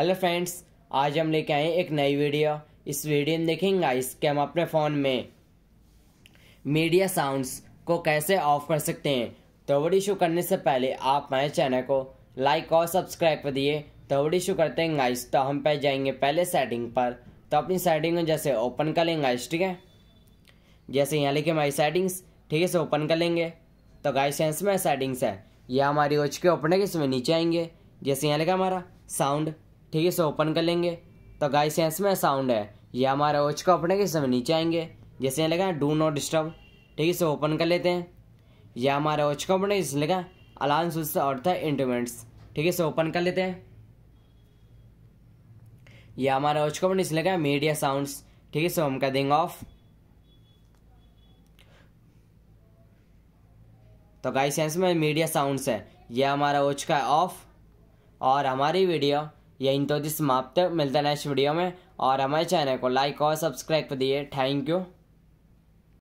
hello friends आज हम लेके आए एक नई वीडियो इस वीडियो में देखेंगे गाइस कि हम अपने फ़ोन में मीडिया साउंड्स को कैसे ऑफ कर सकते हैं तोवड़ी शो करने से पहले आप हमारे चैनल को लाइक और सब्सक्राइब कर दिए तोवड़ी शो करते हैं गाइस तो हम पे जाएंगे पहले सेटिंग पर तो अपनी सेटिंग को जैसे ओपन कर लेंगे गाइस ठीक है जैसे यहाँ लिखे हमारी सेटिंग्स ठीक है से ओपन कर लेंगे तो गाइस यहाँ से सेटिंग्स है यह हमारी ओच के ओपन है इसमें नीचे आएंगे जैसे यहाँ लिखा हमारा साउंड ठीक है इसे ओपन कर लेंगे तो गाइस यहाँ इसमें साउंड है ये हमारा ओच का ओपन है इसमें नीचे आएंगे जैसे यहाँ लगा डू नॉट डिस्टर्ब ठीक है इसे ओपन कर लेते हैं यह हमारा ओच का ओपन है इसमें लगा अलार्म स्विच और था इंटरमेंट्स ठीक है इसे ओपन कर लेते हैं यह हमारा ओच का ओपन इसमें लगा मीडिया साउंड्स ठीक है इसे हम कर देंगे ऑफ तो गाइस सेंस में मीडिया साउंड्स है यह हमारा ओच का ऑफ और हमारी वीडियो यहीं तो जिस समाप्त मिलता है नेक्स्ट वीडियो में और हमारे चैनल को लाइक और सब्सक्राइब कर दिए थैंक यू